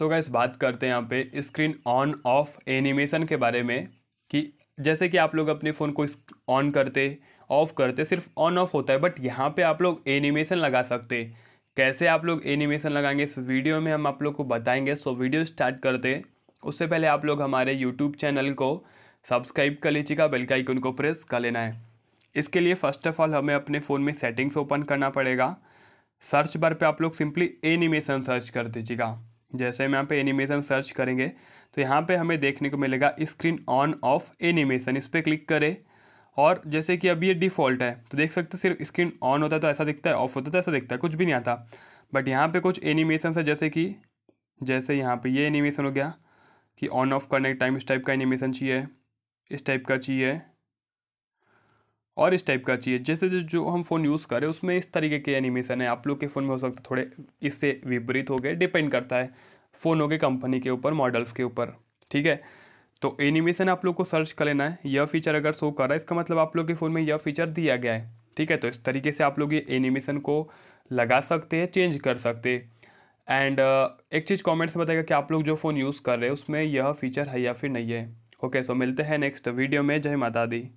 सो so gas बात करते हैं यहाँ पे स्क्रीन ऑन ऑफ एनिमेशन के बारे में कि जैसे कि आप लोग अपने फ़ोन को ऑन करते ऑफ़ करते सिर्फ ऑन ऑफ होता है बट यहाँ पे आप लोग एनिमेशन लगा सकते कैसे आप लोग एनिमेशन लगाएंगे इस वीडियो में हम आप लोग को बताएंगे सो वीडियो स्टार्ट करते उससे पहले आप लोग हमारे यूट्यूब चैनल को सब्सक्राइब कर लीजिएगा बेल आइकन को प्रेस कर लेना है इसके लिए फ़र्स्ट ऑफ ऑल हमें अपने फ़ोन में सेटिंग्स ओपन करना पड़ेगा सर्च बार पे आप लोग सिंपली एनिमेशन सर्च कर दीजिएगा जैसे हम यहाँ पे एनिमेशन सर्च करेंगे तो यहाँ पे हमें देखने को मिलेगा स्क्रीन ऑन ऑफ एनिमेशन इस पर क्लिक करें और जैसे कि अभी ये डिफ़ॉल्ट है तो देख सकते सिर्फ स्क्रीन ऑन होता है तो ऐसा दिखता है ऑफ होता है तो ऐसा दिखता है कुछ भी नहीं आता बट यहाँ पे कुछ एनिमेशन है जैसे कि जैसे यहाँ पे ये एनिमेशन हो गया कि ऑन ऑफ करने के टाइम इस टाइप का एनिमेशन चाहिए इस टाइप का चाहिए और इस टाइप का चाहिए जैसे जो हम फ़ोन यूज़ करें उसमें इस तरीके के एनिमेशन है आप लोग के फ़ोन में हो सकता थोड़े इससे विपरीत हो गए डिपेंड करता है फ़ोन हो गए कंपनी के ऊपर मॉडल्स के ऊपर ठीक है तो एनिमेशन आप लोग को सर्च कर लेना है यह फीचर अगर शो कर रहा है इसका मतलब आप लोग के फ़ोन में यह फीचर दिया गया है ठीक है तो इस तरीके से आप लोग ये एनिमेशन को लगा सकते हैं चेंज कर सकते हैं एंड uh, एक चीज़ कॉमेंट्स में बताएगा कि आप लोग जो फ़ोन यूज़ कर रहे हैं उसमें यह फीचर है या फिर नहीं है ओके सो मिलते हैं नेक्स्ट वीडियो में जय माता दी